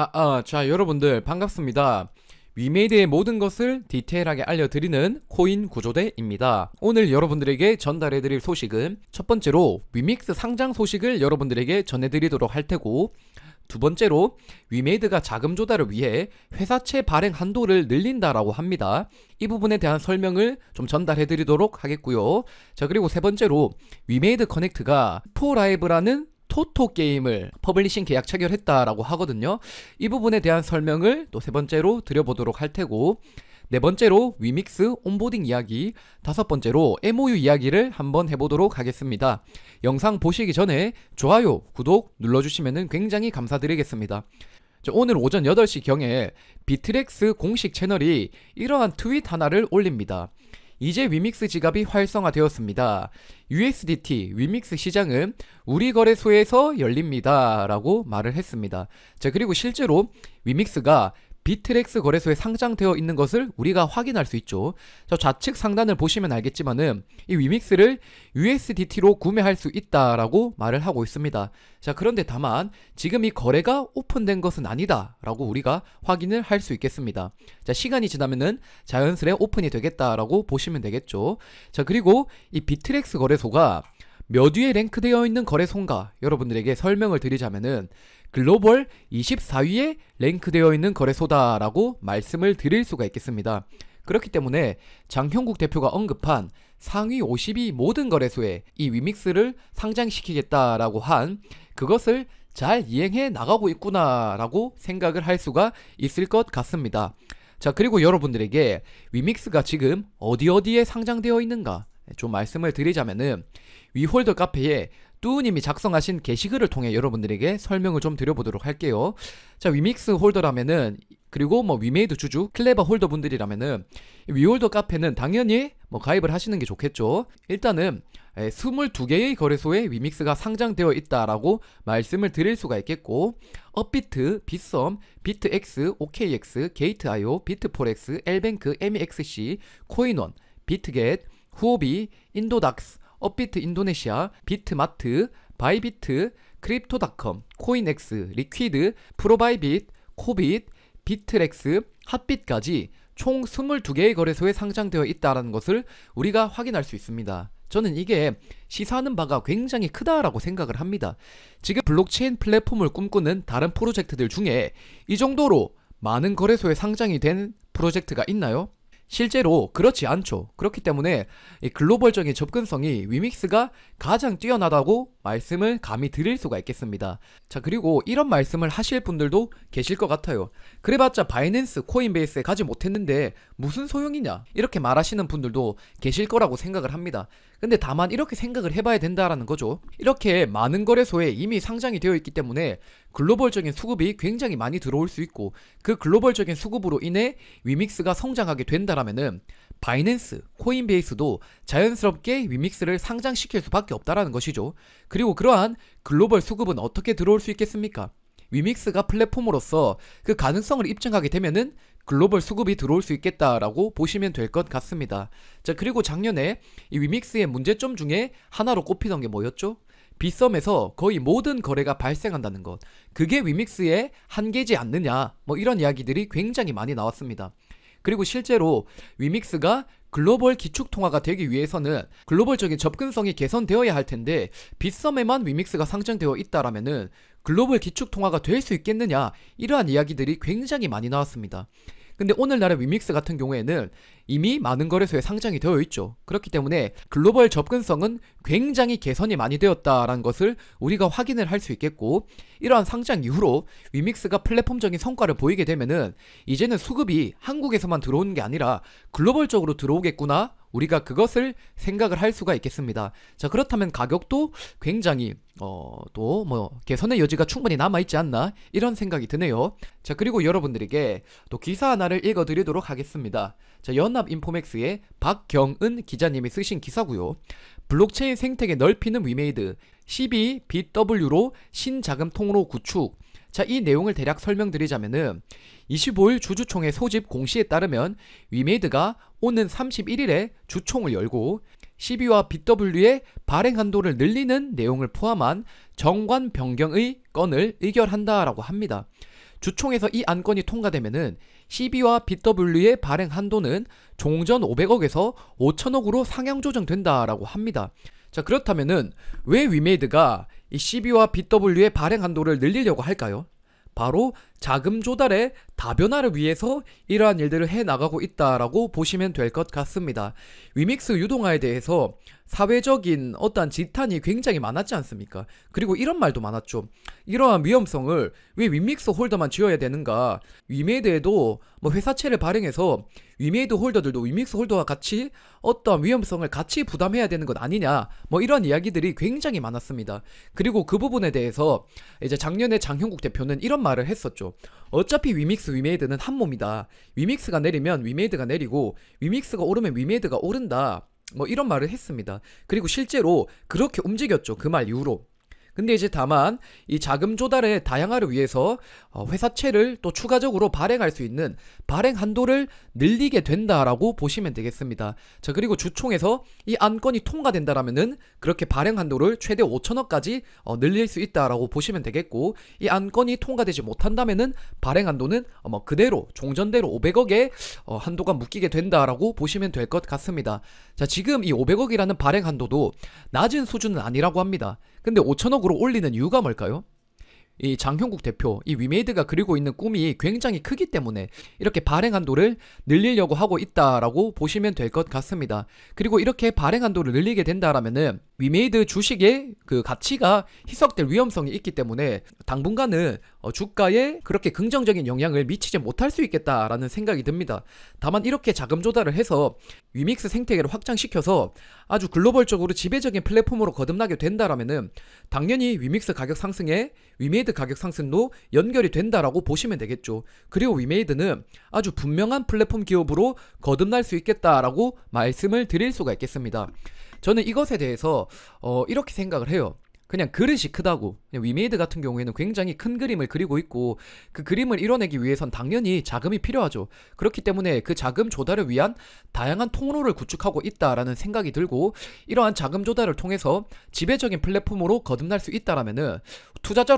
아, 아, 자, 여러분들 반갑습니다. 위메이드의 모든 것을 디테일하게 알려드리는 코인 구조대입니다. 오늘 여러분들에게 전달해드릴 소식은 첫 번째로 위믹스 상장 소식을 여러분들에게 전해드리도록 할 테고 두 번째로 위메이드가 자금 조달을 위해 회사채 발행 한도를 늘린다라고 합니다. 이 부분에 대한 설명을 좀 전달해 드리도록 하겠고요. 자, 그리고 세 번째로 위메이드 커넥트가 포라이브라는 토토 게임을 퍼블리싱 계약 체결했다라고 하거든요. 이 부분에 대한 설명을 또 세 번째로 드려보도록 할 테고 네 번째로 위믹스 온보딩 이야기, 다섯 번째로 MOU 이야기를 한번 해보도록 하겠습니다. 영상 보시기 전에 좋아요, 구독 눌러주시면 굉장히 감사드리겠습니다. 오늘 오전 8시경에 비트렉스 공식 채널이 이러한 트윗 하나를 올립니다. 이제 위믹스 지갑이 활성화되었습니다. USDT 위믹스 시장은 우리 거래소에서 열립니다. 라고 말을 했습니다. 자, 그리고 실제로 위믹스가 비트렉스 거래소에 상장되어 있는 것을 우리가 확인할 수 있죠. 저 좌측 상단을 보시면 알겠지만은 이 위믹스를 USDT로 구매할 수 있다라고 말을 하고 있습니다. 자, 그런데 다만 지금 이 거래가 오픈된 것은 아니다라고 우리가 확인을 할 수 있겠습니다. 자, 시간이 지나면은 자연스레 오픈이 되겠다라고 보시면 되겠죠. 자, 그리고 이 비트렉스 거래소가 몇 위에 랭크되어 있는 거래소인가 여러분들에게 설명을 드리자면은 글로벌 24위에 랭크되어 있는 거래소다라고 말씀을 드릴 수가 있겠습니다. 그렇기 때문에 장형국 대표가 언급한 상위 50위 모든 거래소에 이 위믹스를 상장시키겠다라고 한 그것을 잘 이행해 나가고 있구나라고 생각을 할 수가 있을 것 같습니다. 자, 그리고 여러분들에게 위믹스가 지금 어디 어디에 상장되어 있는가 좀 말씀을 드리자면은 위홀더 카페에 뚜우님이 작성하신 게시글을 통해 여러분들에게 설명을 좀 드려보도록 할게요. 자, 위믹스 홀더라면은 그리고 뭐 위메이드 주주, 클레버 홀더 분들이라면은 위홀더 카페는 당연히 뭐 가입을 하시는 게 좋겠죠. 일단은 22개의 예, 거래소에 위믹스가 상장되어 있다라고 말씀을 드릴 수가 있겠고 업비트, 빗썸, 비트X, 엑 OKX, 게이트아이오 비트포렉스, 엘뱅크, m x c 코인원, 비트겟, 후오비, 인도닥스, 업비트 인도네시아, 비트마트, 바이비트, 크립토닷컴, 코인엑스, 리퀴드, 프로바이빗, 코빗, 비트렉스, 핫빛까지총 22개의 거래소에 상장되어 있다는 것을 우리가 확인할 수 있습니다. 저는 이게 시사하는 바가 굉장히 크다라고 생각을 합니다. 지금 블록체인 플랫폼을 꿈꾸는 다른 프로젝트들 중에 이 정도로 많은 거래소에 상장이 된 프로젝트가 있나요? 실제로 그렇지 않죠. 그렇기 때문에 글로벌적인 접근성이 위믹스가 가장 뛰어나다고 말씀을 감히 드릴 수가 있겠습니다. 자, 그리고 이런 말씀을 하실 분들도 계실 것 같아요. 그래봤자 바이낸스, 코인베이스에 가지 못했는데 무슨 소용이냐? 이렇게 말하시는 분들도 계실 거라고 생각을 합니다. 근데 다만 이렇게 생각을 해봐야 된다라는 거죠. 이렇게 많은 거래소에 이미 상장이 되어 있기 때문에 글로벌적인 수급이 굉장히 많이 들어올 수 있고 그 글로벌적인 수급으로 인해 위믹스가 성장하게 된다라면은 바이낸스, 코인베이스도 자연스럽게 위믹스를 상장시킬 수밖에 없다라는 것이죠. 그리고 그러한 글로벌 수급은 어떻게 들어올 수 있겠습니까? 위믹스가 플랫폼으로서 그 가능성을 입증하게 되면은 글로벌 수급이 들어올 수 있겠다라고 보시면 될 것 같습니다. 자, 그리고 작년에 이 위믹스의 문제점 중에 하나로 꼽히던 게 뭐였죠? 빗썸에서 거의 모든 거래가 발생한다는 것. 그게 위믹스의 한계지 않느냐. 뭐 이런 이야기들이 굉장히 많이 나왔습니다. 그리고 실제로 위믹스가 글로벌 기축 통화가 되기 위해서는 글로벌적인 접근성이 개선되어야 할 텐데 빗썸에만 위믹스가 상장되어 있다라면은 글로벌 기축 통화가 될 수 있겠느냐 이러한 이야기들이 굉장히 많이 나왔습니다. 근데 오늘날의 위믹스 같은 경우에는 이미 많은 거래소에 상장이 되어 있죠. 그렇기 때문에 글로벌 접근성은 굉장히 개선이 많이 되었다라는 것을 우리가 확인을 할 수 있겠고 이러한 상장 이후로 위믹스가 플랫폼적인 성과를 보이게 되면은 이제는 수급이 한국에서만 들어오는 게 아니라 글로벌적으로 들어오겠구나 우리가 그것을 생각을 할 수가 있겠습니다. 자, 그렇다면 가격도 굉장히 어, 또 뭐 개선의 여지가 충분히 남아 있지 않나 이런 생각이 드네요. 자, 그리고 여러분들에게 또 기사 하나를 읽어 드리도록 하겠습니다. 자, 연합 인포맥스의 박경은 기자님이 쓰신 기사고요. 블록체인 생태계 넓히는 위메이드 12BW로 신자금 통로 구축 자, 이 내용을 대략 설명드리자면은 25일 주주총회 소집 공시에 따르면 위메이드가 오는 31일에 주총을 열고 CB와 BW의 발행 한도를 늘리는 내용을 포함한 정관 변경의 건을 의결한다라고 합니다. 주총에서 이 안건이 통과되면은 CB와 BW의 발행 한도는 종전 500억에서 5천억으로 상향 조정된다라고 합니다. 자 그렇다면은 왜 위메이드가 이 CB와 BW의 발행 한도를 늘리려고 할까요? 바로 자금 조달의 다변화를 위해서 이러한 일들을 해나가고 있다라고 보시면 될 것 같습니다. 위믹스 유동화에 대해서 사회적인 어떠한 지탄이 굉장히 많았지 않습니까? 그리고 이런 말도 많았죠. 이러한 위험성을 왜 위믹스 홀더만 지어야 되는가? 위메드에도 뭐 회사채를 발행해서 위메이드 홀더들도 위믹스 홀더와 같이 어떠한 위험성을 같이 부담해야 되는 것 아니냐 뭐 이런 이야기들이 굉장히 많았습니다. 그리고 그 부분에 대해서 이제 작년에 장현국 대표는 이런 말을 했었죠. 어차피 위믹스 위메이드는 한 몸이다. 위믹스가 내리면 위메이드가 내리고 위믹스가 오르면 위메이드가 오른다. 뭐 이런 말을 했습니다. 그리고 실제로 그렇게 움직였죠. 그 말 이후로. 근데 이제 다만 이 자금 조달의 다양화를 위해서 어, 회사채를 또 추가적으로 발행할 수 있는 발행 한도를 늘리게 된다라고 보시면 되겠습니다. 자 그리고 주총에서 이 안건이 통과된다라면은 그렇게 발행 한도를 최대 5천억까지 어, 늘릴 수 있다라고 보시면 되겠고 이 안건이 통과되지 못한다면은 발행 한도는 어, 뭐 그대로 종전대로 500억의 어, 한도가 묶이게 된다라고 보시면 될 것 같습니다. 자 지금 이 500억이라는 발행 한도도 낮은 수준은 아니라고 합니다. 근데 5천억 지속으로 올리는 이유가 뭘까요? 이 장형국 대표, 이 위메이드가 그리고 있는 꿈이 굉장히 크기 때문에 이렇게 발행 한도를 늘리려고 하고 있다라고 보시면 될 것 같습니다. 그리고 이렇게 발행 한도를 늘리게 된다라면은 위메이드 주식의 그 가치가 희석될 위험성이 있기 때문에 당분간은 어, 주가에 그렇게 긍정적인 영향을 미치지 못할 수 있겠다라는 생각이 듭니다. 다만 이렇게 자금 조달을 해서 위믹스 생태계를 확장시켜서 아주 글로벌적으로 지배적인 플랫폼으로 거듭나게 된다라면은 당연히 위믹스 가격 상승에 위메이드 가격 상승도 연결이 된다라고 보시면 되겠죠. 그리고 위메이드는 아주 분명한 플랫폼 기업으로 거듭날 수 있겠다라고 말씀을 드릴 수가 있겠습니다. 저는 이것에 대해서 어, 이렇게 생각을 해요. 그냥 그릇이 크다고 그냥 위메이드 같은 경우에는 굉장히 큰 그림을 그리고 있고 그 그림을 이뤄내기 위해선 당연히 자금이 필요하죠 그렇기 때문에 그 자금 조달을 위한 다양한 통로를 구축하고 있다라는 생각이 들고 이러한 자금 조달을 통해서 지배적인 플랫폼으로 거듭날 수 있다라면은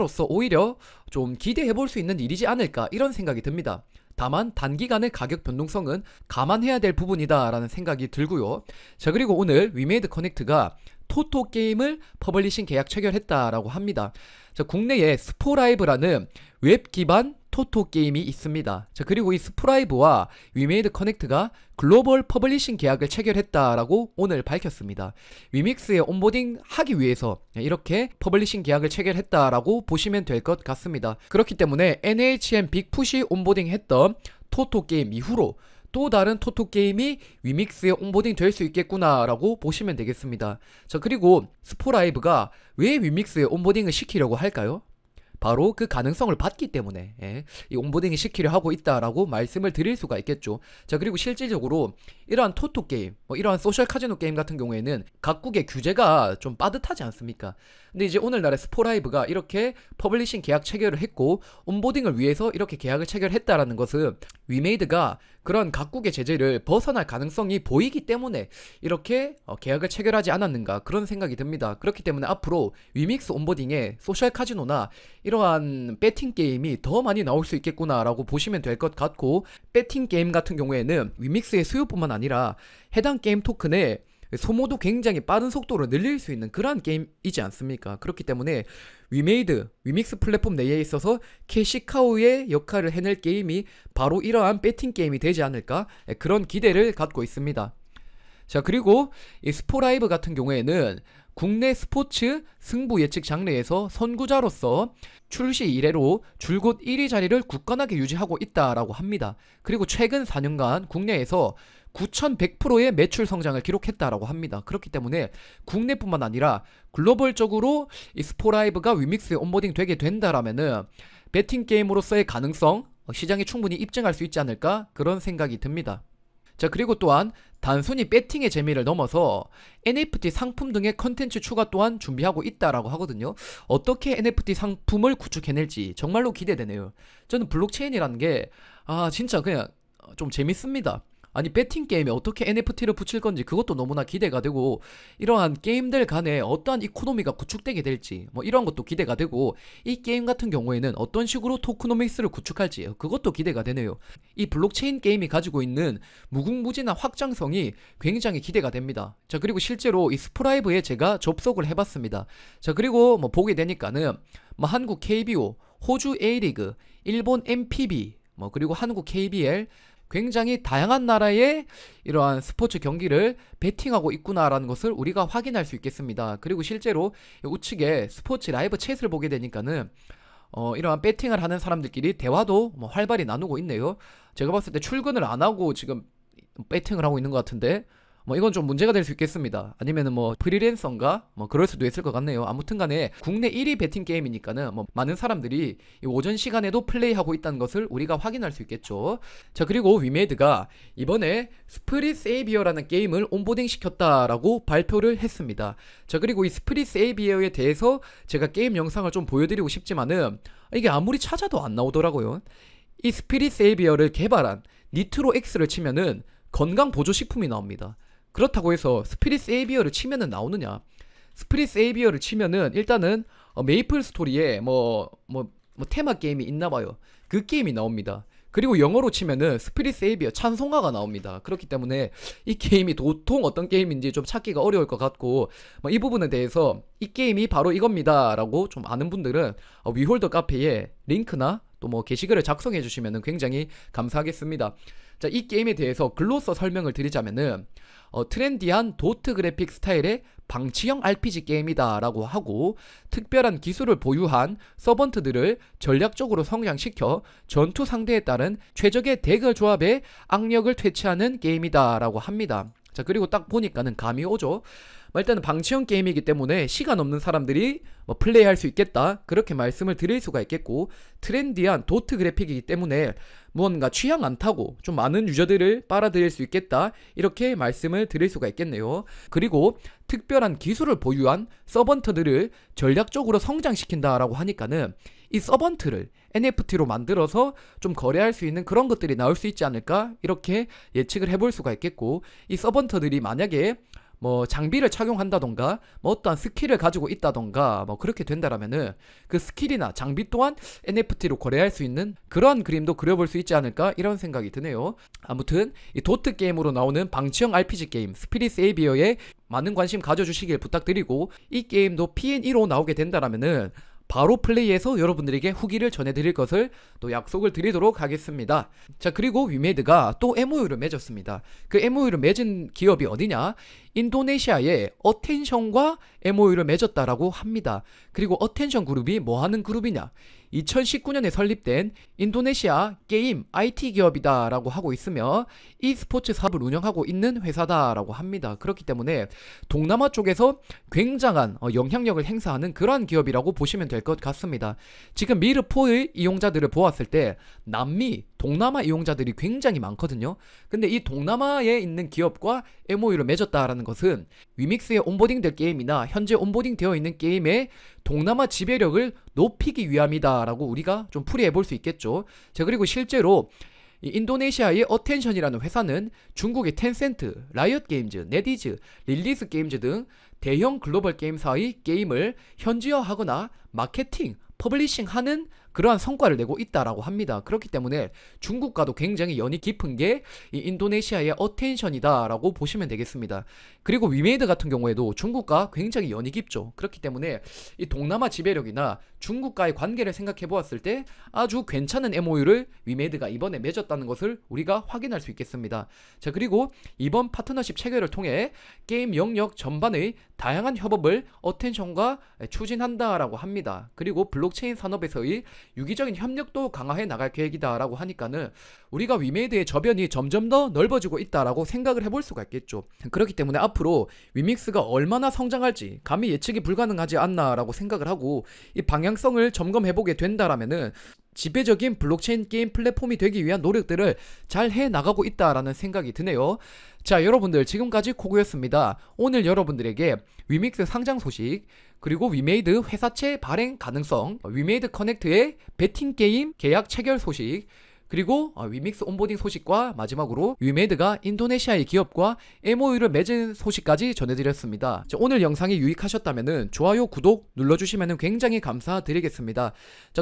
투자자로서 오히려 좀 기대해 볼 수 있는 일이지 않을까 이런 생각이 듭니다 다만 단기간의 가격 변동성은 감안해야 될 부분이다 라는 생각이 들고요. 자 그리고 오늘 위메이드 커넥트가 토토 게임을 퍼블리싱 계약 체결했다라고 합니다. 자, 국내에 스포라이브라는 웹 기반 토토 게임이 있습니다. 자, 그리고 이 스프라이브와 위메이드 커넥트가 글로벌 퍼블리싱 계약을 체결했다라고 오늘 밝혔습니다. 위믹스의 온보딩 하기 위해서 이렇게 퍼블리싱 계약을 체결했다라고 보시면 될 것 같습니다. 그렇기 때문에 NHN 빅푸시 온보딩 했던 토토 게임 이후로 또 다른 토토 게임이 위믹스에 온보딩 될 수 있겠구나라고 보시면 되겠습니다. 자, 그리고 스포라이브가 왜 위믹스에 온보딩을 시키려고 할까요? 바로 그 가능성을 봤기 때문에 예, 이 온보딩이 시키려 하고 있다라고 말씀을 드릴 수가 있겠죠. 자 그리고 실질적으로 이러한 토토 게임, 뭐 이러한 소셜 카지노 게임 같은 경우에는 각국의 규제가 좀 빠듯하지 않습니까? 근데 이제 오늘날의 스포라이브가 이렇게 퍼블리싱 계약 체결을 했고 온보딩을 위해서 이렇게 계약을 체결했다라는 것은 위메이드가 그런 각국의 제재를 벗어날 가능성이 보이기 때문에 이렇게 어, 계약을 체결하지 않았는가 그런 생각이 듭니다. 그렇기 때문에 앞으로 위믹스 온보딩에 소셜 카지노나 이러한 배팅 게임이 더 많이 나올 수 있겠구나라고 보시면 될 것 같고 배팅 게임 같은 경우에는 위믹스의 수요뿐만 아니라 해당 게임 토큰에 소모도 굉장히 빠른 속도로 늘릴 수 있는 그러한 게임이지 않습니까? 그렇기 때문에 위메이드, 위믹스 플랫폼 내에 있어서 캐시카우의 역할을 해낼 게임이 바로 이러한 배팅 게임이 되지 않을까? 예, 그런 기대를 갖고 있습니다. 자, 그리고 이 스포라이브 같은 경우에는 국내 스포츠 승부 예측 장르에서 선구자로서 출시 이래로 줄곧 1위 자리를 굳건하게 유지하고 있다라고 합니다. 그리고 최근 4년간 국내에서 9,100%의 매출 성장을 기록했다라고 합니다. 그렇기 때문에 국내뿐만 아니라 글로벌적으로 이 스포라이브가 위믹스에 온보딩 되게 된다라면은 배팅 게임으로서의 가능성 어, 시장에 충분히 입증할 수 있지 않을까 그런 생각이 듭니다. 자 그리고 또한 단순히 배팅의 재미를 넘어서 NFT 상품 등의 컨텐츠 추가 또한 준비하고 있다라고 하거든요. 어떻게 NFT 상품을 구축해낼지 정말로 기대되네요. 저는 블록체인이라는 게 아 진짜 그냥 좀 재밌습니다. 아니 배팅 게임에 어떻게 NFT를 붙일 건지 그것도 너무나 기대가 되고 이러한 게임들 간에 어떠한 이코노미가 구축되게 될지 뭐 이런 것도 기대가 되고 이 게임 같은 경우에는 어떤 식으로 토크노믹스를 구축할지 그것도 기대가 되네요. 이 블록체인 게임이 가지고 있는 무궁무진한 확장성이 굉장히 기대가 됩니다. 자 그리고 실제로 이 스프라이브에 제가 접속을 해봤습니다. 자 그리고 뭐 보게 되니까는 뭐 한국 KBO, 호주 A리그, 일본 MPB 뭐 그리고 한국 KBL 굉장히 다양한 나라의 이러한 스포츠 경기를 베팅하고 있구나라는 것을 우리가 확인할 수 있겠습니다. 그리고 실제로 우측에 스포츠 라이브 챗을 보게 되니까는 어, 이러한 베팅을 하는 사람들끼리 대화도 뭐 활발히 나누고 있네요. 제가 봤을 때 출근을 안 하고 지금 베팅을 하고 있는 것 같은데 뭐 이건 좀 문제가 될 수 있겠습니다. 아니면은 뭐 프리랜서인가? 뭐 그럴 수도 있을 것 같네요. 아무튼 간에 국내 1위 배팅 게임이니까는 뭐 많은 사람들이 오전 시간에도 플레이하고 있다는 것을 우리가 확인할 수 있겠죠. 자, 그리고 위메이드가 이번에 스프릿 세이비어라는 게임을 온보딩 시켰다라고 발표를 했습니다. 자, 그리고 이 스프릿 세이비어에 대해서 제가 게임 영상을 좀 보여드리고 싶지만은 이게 아무리 찾아도 안 나오더라고요. 이 스피릿 세이비어를 개발한 니트로 X를 치면은 건강 보조 식품이 나옵니다. 그렇다고 해서 스피릿 세이비어를 치면은 나오느냐? 스피릿 세이비어를 치면은 일단은 어, 메이플 스토리에 뭐, 뭐, 뭐 테마 게임이 있나봐요. 그 게임이 나옵니다. 그리고 영어로 치면은 스피릿 세이비어 찬송가가 나옵니다. 그렇기 때문에 이 게임이 도통 어떤 게임인지 좀 찾기가 어려울 것 같고 뭐이 부분에 대해서 이 게임이 바로 이겁니다라고 좀 아는 분들은 어, 위홀더 카페에 링크나 또 뭐 게시글을 작성해 주시면 굉장히 감사하겠습니다. 자, 이 게임에 대해서 글로서 설명을 드리자면은 어, 트렌디한 도트 그래픽 스타일의 방치형 RPG 게임이다라고 하고 특별한 기술을 보유한 서번트들을 전략적으로 성장시켜 전투 상대에 따른 최적의 대결 조합에 악력을 퇴치하는 게임이다라고 합니다. 자 그리고 딱 보니까는 감이 오죠. 뭐 일단은 방치형 게임이기 때문에 시간 없는 사람들이 뭐 플레이할 수 있겠다 그렇게 말씀을 드릴 수가 있겠고 트렌디한 도트 그래픽이기 때문에 무언가 취향 안 타고 좀 많은 유저들을 빨아들일 수 있겠다 이렇게 말씀을 드릴 수가 있겠네요 그리고 특별한 기술을 보유한 서번트들을 전략적으로 성장시킨다라고 하니까는 이 서번트를 NFT로 만들어서 좀 거래할 수 있는 그런 것들이 나올 수 있지 않을까 이렇게 예측을 해볼 수가 있겠고 이 서번트들이 만약에 뭐 장비를 착용한다던가 뭐 어떠한 스킬을 가지고 있다던가 뭐 그렇게 된다라면은 그 스킬이나 장비 또한 NFT로 거래할 수 있는 그런 그림도 그려볼 수 있지 않을까 이런 생각이 드네요. 아무튼 이 도트 게임으로 나오는 방치형 RPG 게임 스피릿 세이비어에 많은 관심 가져주시길 부탁드리고 이 게임도 PN1로 나오게 된다라면은 바로 플레이해서 여러분들에게 후기를 전해드릴 것을 또 약속을 드리도록 하겠습니다. 자 그리고 위메드가 또 MOU를 맺었습니다. 그 MOU를 맺은 기업이 어디냐? 인도네시아의 어텐션과 MOU를 맺었다라고 합니다. 그리고 어텐션 그룹이 뭐하는 그룹이냐? 2019년에 설립된 인도네시아 게임 IT 기업이다라고 하고 있으며 e스포츠 사업을 운영하고 있는 회사다라고 합니다. 그렇기 때문에 동남아 쪽에서 굉장한 어, 영향력을 행사하는 그러한 기업이라고 보시면 될 것 같습니다. 지금 미르포의 이용자들을 보았을 때 남미, 동남아 이용자들이 굉장히 많거든요. 근데 이 동남아에 있는 기업과 MOU를 맺었다라는 것은 위믹스에 온보딩될 게임이나 현재 온보딩되어 있는 게임의 동남아 지배력을 높이기 위함이다라고 우리가 좀 풀이해 볼 수 있겠죠. 자 그리고 실제로 이 인도네시아의 어텐션이라는 회사는 중국의 텐센트, 라이엇 게임즈, 네디즈, 릴리스 게임즈 등 대형 글로벌 게임사의 게임을 현지화하거나 마케팅, 퍼블리싱하는 그러한 성과를 내고 있다라고 합니다. 그렇기 때문에 중국과도 굉장히 연이 깊은 게 이 인도네시아의 어텐션이다라고 보시면 되겠습니다. 그리고 위메이드 같은 경우에도 중국과 굉장히 연이 깊죠. 그렇기 때문에 이 동남아 지배력이나 중국과의 관계를 생각해 보았을 때 아주 괜찮은 MOU를 위메이드가 이번에 맺었다는 것을 우리가 확인할 수 있겠습니다. 자, 그리고 이번 파트너십 체결을 통해 게임 영역 전반의 다양한 협업을 어텐션과 추진한다라고 합니다. 그리고 블록체인 산업에서의 유기적인 협력도 강화해 나갈 계획이다라고 하니까는 우리가 위메이드의 저변이 점점 더 넓어지고 있다라고 생각을 해볼 수가 있겠죠. 그렇기 때문에 앞으로 위믹스가 얼마나 성장할지 감히 예측이 불가능하지 않나라고 생각을 하고 이 방향성을 점검해보게 된다라면은 지배적인 블록체인 게임 플랫폼이 되기 위한 노력들을 잘 해나가고 있다라는 생각이 드네요. 자 여러분들 지금까지 코고였습니다. 오늘 여러분들에게 위믹스 상장 소식 그리고 위메이드 회사채 발행 가능성, 위메이드 커넥트의 베팅 게임 계약 체결 소식, 그리고 어, 위믹스 온보딩 소식과 마지막으로 위메드가 인도네시아의 기업과 MOU를 맺은 소식까지 전해드렸습니다. 오늘 영상이 유익하셨다면 좋아요, 구독 눌러주시면 굉장히 감사드리겠습니다.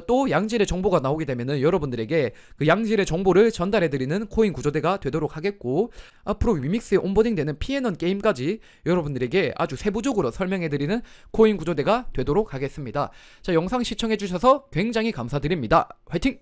또 양질의 정보가 나오게 되면 여러분들에게 그 양질의 정보를 전달해드리는 코인 구조대가 되도록 하겠고 앞으로 위믹스에 온보딩되는 피해는 게임까지 여러분들에게 아주 세부적으로 설명해드리는 코인 구조대가 되도록 하겠습니다. 자 영상 시청해주셔서 굉장히 감사드립니다. 화이팅!